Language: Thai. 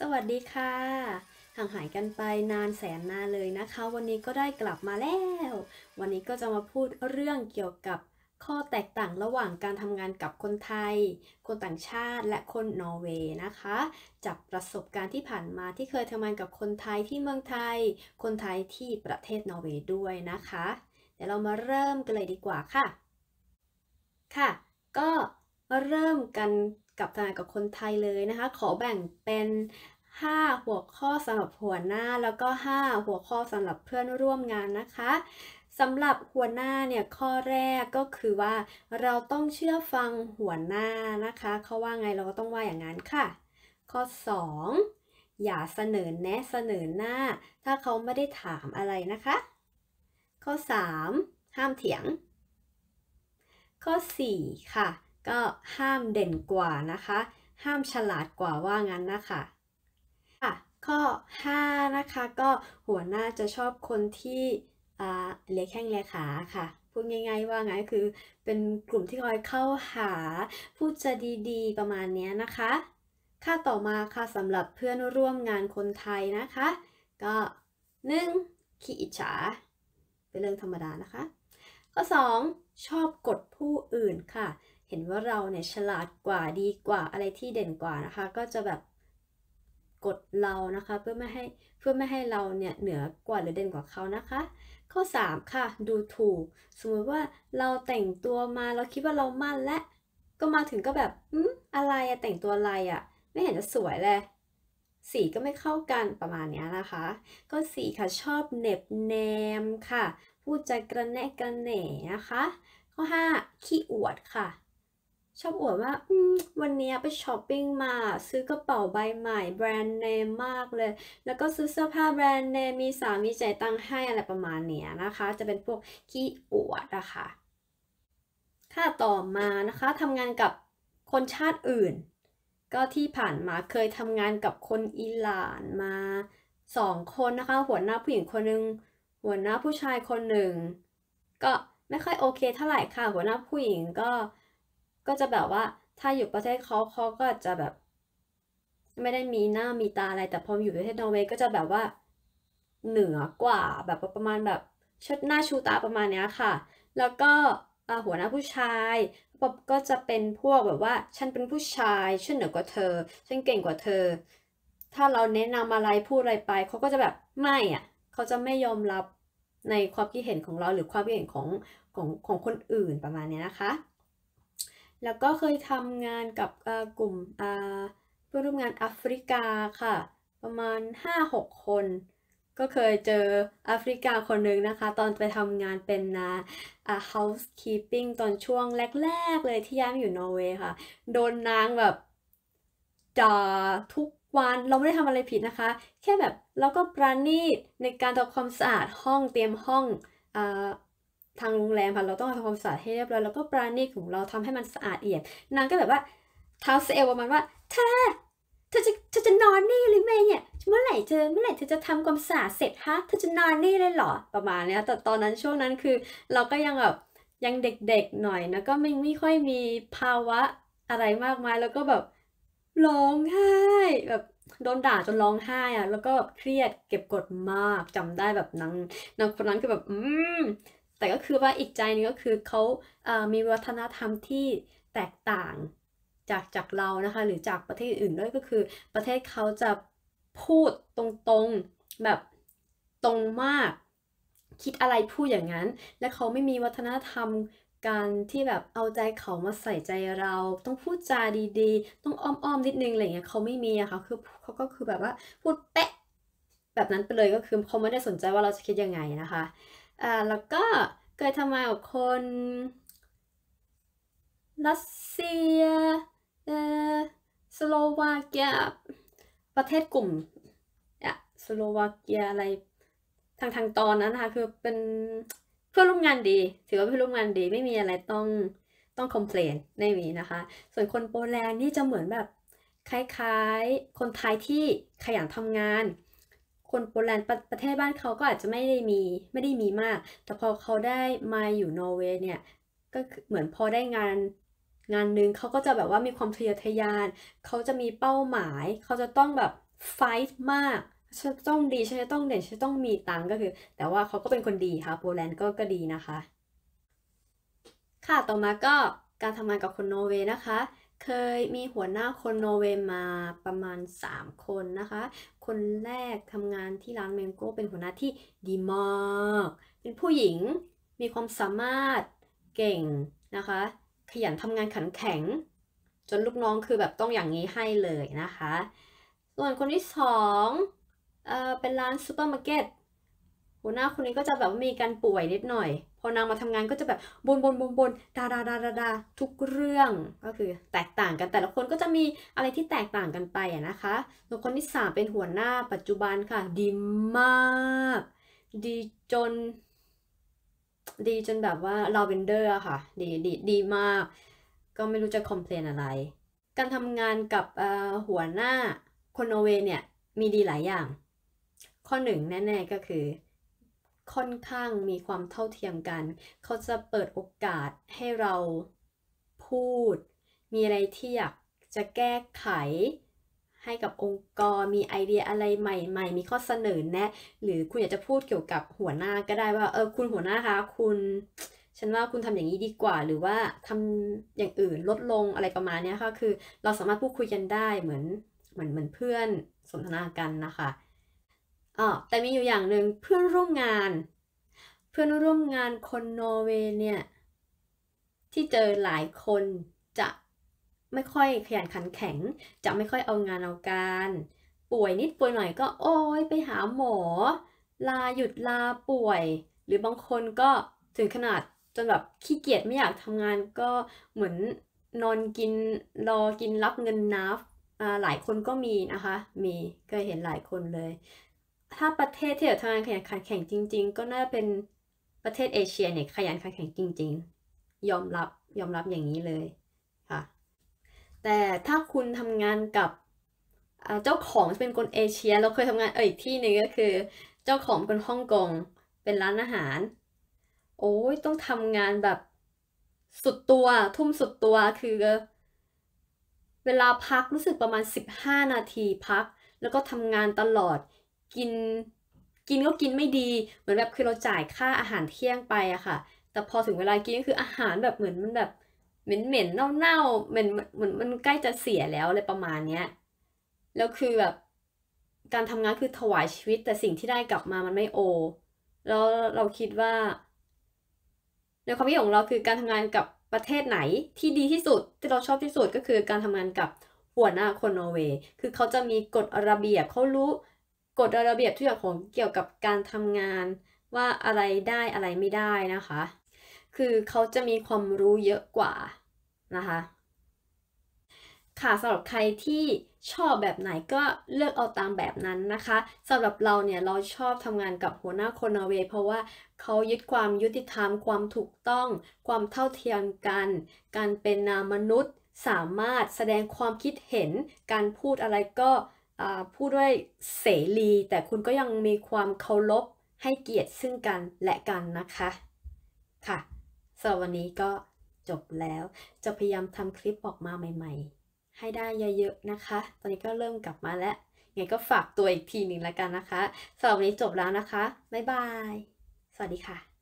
สวัสดีค่ะ ห่างหายกันไปนานแสนนานเลยนะคะ วันนี้ก็ได้กลับมาแล้ว วันนี้ก็จะมาพูดเรื่องเกี่ยวกับข้อแตกต่างระหว่างการทำงานกับคนไทย คนต่างชาติและคนนอร์เวย์นะคะ จากประสบการณ์ที่ผ่านมาที่เคยทำงานกับคนไทยที่เมืองไทย คนไทยที่ประเทศนอร์เวย์ด้วยนะคะ เดี๋ยวเรามาเริ่มกันเลยดีกว่าค่ะ ค่ะ ก็เริ่มกันกับทำงานกับคนไทยเลยนะคะ ขอแบ่งเป็น 5 หัวข้อสำหรับหัวหน้าแล้วก็ 5 หัวข้อสำหรับเพื่อนร่วมงานนะคะสำหรับหัวหน้าเนี่ยข้อแรกก็คือว่า เราต้องเชื่อฟังหัวหน้านะคะเขาว่าไงเราก็ต้องว่าอย่างนั้นค่ะ ข้อ 2 อย่าเสนอแนะเสนอหน้า ถ้าเขาไม่ได้ถามอะไรนะคะ ข้อ3ห้ามเถียง ข้อ 4 ค่ะก็ห้ามเด่นกว่านะคะ ห้ามฉลาดกว่าว่างั้นนะคะค่ะข้อ 5 นะคะก็หัวหน้าจะชอบคนที่เลี้ยแข้งเลี้ยขาค่ะ พูดง่ายๆว่าไงคือเป็นกลุ่มที่คอยเข้าหาพูดจะดีๆประมาณนี้นะคะค่าต่อมาค่ะสำหรับเพื่อนร่วมงานคนไทยนะคะ ก็หนึ่งขี้อิจฉาเป็นเรื่องธรรมดานะคะข้อ 2 ชอบกดผู้อื่นค่ะเห็นว่าเราเนี่ยฉลาดกว่าดีกว่าอะไรที่เด่นกว่านะคะ ก็จะแบบกดเรานะคะ เพื่อไม่ให้ เพื่อไม่ให้เราเนี่ยเหนือกว่าหรือเด่นกว่าเขานะคะ ข้อ 3 ค่ะ ดูถูก สมมติว่าเราแต่งตัวมาเราคิดว่าเรามั่นและ ก็มาถึงก็แบบอืมอะไรอะแต่งตัวอะไรอะ ไม่เห็นจะสวยเลย สีก็ไม่เข้ากันประมาณนี้นะคะ ก็สีค่ะชอบเน็บแนมค่ะ พูดใจกระแนะกระแหน่นะคะ ข้อ5ขี้อวดค่ะชอบอวดว่าวันนี้ไปช้อปปิ้งมา ซื้อกระเป๋าใบใหม่แบรนด์เนมมากเลย แล้วก็ซื้อเสื้อผ้าแบรนด์เนมมีสามีใจตังให้อะไรประมาณเนี้ยนะคะ จะเป็นพวกขี้อวดนะคะค่าต่อมานะคะทำงานกับคนชาติอื่นก็ที่ผ่านมาเคยทำงานกับคนอิหร่านมาสองคนนะคะหัวหน้าผู้หญิงคนหนึ่งหัวหน้าผู้ชายคนหนึ่งก็ไม่ค่อยโอเคเท่าไหร่ค่ะ หัวหน้าผู้หญิงก็ก็จะแบบว่าถ้าอยู่ประเทศเขาเขาก็จะแบบ ไม่ได้มีหน้ามีตาอะไรแต่พออยู่ประเทศนอร์เวย์ก็จะแบบว่าเหนือกว่าแบบประมาณแบบชดหน้าชูตาประมาณเนี้ยค่ะ แล้วก็หัวหน้าผู้ชาย ก็จะเป็นพวกแบบว่าฉันเป็นผู้ชายฉันเหนือกว่าเธอฉันเก่งกว่าเธอ ถ้าเราแนะนำอะไรพูดอะไรไปเขาก็จะแบบไม่อ่ะเขาจะไม่ยอมรับในความคิดเห็นของเราหรือความคิดเห็นของของของคนอื่นประมาณนี้นะคะแล้วก็เคยทำงานกับกลุ่มเพื่อนร่วมงานแอฟริกาค่ะ ประมาณ 5-6 คน ก็เคยเจอแอฟริกาคนหนึ่งนะคะ ตอนไปทำงานเป็นนาเ housekeeping ตอนช่วงแรก ๆเลยที่ย้ายมาอยู่นอร์เวย์ค่ะ โดนนางแบบจ่าทุกวันเราไม่ได้ทำอะไรผิดนะคะ แค่แบบเราก็ประณีต ในการทำความสะอาดห้องเตรียมห้องอทางโรงแรมค่ะเราต้องทำความสะอาดให้เรียบร้อยแล้วก็ปราณีตของเราทำให้มันสะอาดเอี่ยมนางก็แบบว่าเท้าเซลประมาณว่าเธอเธอจะเธอจะนอนนี่หรือไม่เนี่ยเมื่อไหร่เธอเมื่อไหร่เธอจะทำความสะอาดเสร็จฮะเธอจะนอนนี่เลยเหรอประมาณนี้แต่ตอนนั้นช่วงนั้นคือเราก็ยังแบบยังเด็กๆหน่อยนะก็ไม่ไม่ค่อยมีภาวะอะไรมากมาย แล้วก็แบบร้องไห้แบบโดนด่าจนร้องไห้อะแล้วก็เครียดเก็บกดมากจำได้แบบนางนางคนนั้นคือแบบอืมแต่ก็คือว่าอีกใจนึงก็คือเขาามีวัฒนธรรมที่แตกต่างจากจากเรา นะคะ หรือจากประเทศอื่น ด้วยก็คือประเทศเขาจะพูดตรงๆ แบบตรงมาก คิดอะไรพูดอย่างนั้น และเขาไม่มีวัฒนธรรมการที่แบบเอาใจเขามาใส่ใจเรา ต้องพูดจาดีๆ ต้องอ้อมๆ นิดนึงอะไรเงี้ยเขาไม่มีอะค่ะ คือเขาก็คือแบบว่าพูดเป๊ะแบบนั้นไปเลยก็คือเขาไม่ได้สนใจว่าเราจะคิดยังไงนะคะอ่าแล้วก็เคยทำงานกับคนรัสเซียเออสโลวาเกีย ประเทศกลุ่มอะสโลวาเกียอะไรทางทางตอนนั้นนะคะคือเป็นเพื่อนร่วมงานดี ถือว่าเพื่อนร่วมงานดีไม่มีอะไรต้องต้องคอมเพลนไม่มีนะคะ ส่วนคนโปรแลนด์นี่จะเหมือนแบบคล้ายๆคนไทยที่ขยันทำงานคนโปแลนด์ประเทศบ้านเขาก็อาจจะไม่ได้มีไม่ได้มีมาก แต่พอเขาได้มาอยู่นอร์เวย์เนี่ยก็เหมือนพอได้งานงานหนึ่งเขาก็จะแบบว่ามีความทะเยอทะยาน เขาจะมีเป้าหมาย เขาจะต้องแบบไฟท์มากฉันต้องดีฉันจะต้องเด่นฉันต้องมีตังก็คือแต่ว่าเขาก็เป็นคนดีค่ะโปแลนด์ก็ก็ดีนะคะค่ะต่อมาก็การทำงานกับคนนอร์เวย์นะคะเคยมีหัวหน้าคนโนเวย์มาประมาณ 3 คนนะคะ คนแรกทำงานที่ร้านเมงโก้เป็นหัวหน้าที่ดีมาก เป็นผู้หญิงมีความสามารถเก่งนะคะ ขยันทำงานขันแข็ง จนลูกน้องคือแบบต้องอย่างนี้ให้เลยนะคะ ส่วนคนที่สองเออเป็นร้านซูเปอร์มาร์เก็ตหัวหน้าคนนี้ก็จะแบบว่ามีการป่วยนิดหน่อย พอนางมาทำงานก็จะแบบบนบนบนดาดาดาดาดาทุกเรื่อง ก็คือแตกต่างกัน แต่ละคนก็จะมีอะไรที่แตกต่างกันไปอะนะคะส่วนคนที่ 3 เป็นหัวหน้าปัจจุบันค่ะดีมาก ดีจน ดีจนแบบว่าลาเวนเดอร์ค่ะ ดี ดี ดีมาก ก็ไม่รู้จะคอมเพลนอะไร การทำงานกับหัวหน้าคนโนเวเนี่ยมีดีหลายอย่าง ข้อหนึ่งแน่ๆ ก็คือค่อนข้างมีความเท่าเทียมกัน เขาจะเปิดโอกาสให้เราพูด มีอะไรที่อยากจะแก้ไขให้กับองค์กรมีไอเดียอะไรใหม่ ๆ มีข้อเสนอแนะ หรือคุณอยากจะพูดเกี่ยวกับหัวหน้าก็ได้ว่าเออคุณหัวหน้าคะคุณ ฉันว่าคุณทำอย่างนี้ดีกว่า หรือว่าทำอย่างอื่นลดลงอะไรประมาณนี้ค่ะคือเราสามารถพูดคุยกันได้เหมือนเหมือนเหมือนเพื่อนสนทนากันนะคะออแต่มีอยู่อย่างหนึ่งเพื่อนร่วมงาน เพื่อนร่วมงานคนนอร์เวย์เนี่ยที่เจอหลายคนจะไม่ค่อยขยันขันแข็งจะไม่ค่อยเอางานเอาการ ป่วยนิดป่วยหน่อยก็โอ้ยไปหาหมอ ลาหยุดลาป่วย หรือบางคนก็ถึงขนาดจนแบบขี้เกียจไม่อยากทำงานก็เหมือนนอนกินรอกินรับเงินนับหลายคนก็มีนะคะมีเคยเห็นหลายคนเลยถ้าประเทศที่แบบทำงานขยันขันแข่งจริงๆก็น่าเป็นประเทศเอเชียเนี่ยขยันขันแข่งจริงๆ ยอมรับยอมรับอย่างนี้เลยค่ะแต่ถ้าคุณทำงานกับเจ้าของเป็นคนเอเชียเราเคยทำงานเอ่ยที่หนึ่งก็คือ เจ้าของเป็นฮ่องกงเป็นร้านอาหาร โอ้ยต้องทำงานแบบสุดตัวทุ่มสุดตัวคือ เวลาพักรู้สึกประมาณ 15 นาทีพัก แล้วก็ทำงานตลอดกินกินก็กินไม่ดี เหมือนแบบคือเราจ่ายค่าอาหารเที่ยงไปอะค่ะ แต่พอถึงเวลากินก็คืออาหารแบบเหมือนมันแบบเหม็นเหม็นเน่าเน่าเหม็นเหมือนมันใกล้จะเสียแล้วอะไรประมาณเนี้ยแล้วคือแบบการทำงานคือถวายชีวิต แต่สิ่งที่ได้กลับมามันไม่โอแล้วเราคิดว่าในความคิดของเราคือการทำงานกับประเทศไหนที่ดีที่สุดที่เราชอบที่สุดก็คือ การทำงานกับหัวหน้าคนนอร์เวย์คือเขาจะมีกฎระเบียบเขารู้กฎระเบียบทุกอย่างของเกี่ยวกับการทำงานว่าอะไรได้อะไรไม่ได้นะคะ คือเขาจะมีความรู้เยอะกว่านะคะค่ะสำหรับใครที่ชอบแบบไหนก็เลือกเอาตามแบบนั้นนะคะสำหรับเราเนี่ยเราชอบทำงานกับหัวหน้าคนนอร์เวย์เพราะว่าเขายึดความยุติธรรมความถูกต้อง ความเท่าเทียมกัน การเป็นนามนุษย์สามารถแสดงความคิดเห็นการพูดอะไรก็พูดด้วยเสรีแต่คุณก็ยังมีความเคารพให้เกียรติซึ่งกันและกันนะคะ ค่ะสำหรับวันนี้ก็จบแล้วจะพยายามทำคลิปออกมาใหม่ ๆ ให้ได้เยอะๆนะคะ ตอนนี้ก็เริ่มกลับมาแล้วไงก็ฝากตัวอีกทีหนึ่งแล้วกันนะคะสำหรับวันนี้จบแล้วนะคะบ๊ายบาย สวัสดีค่ะ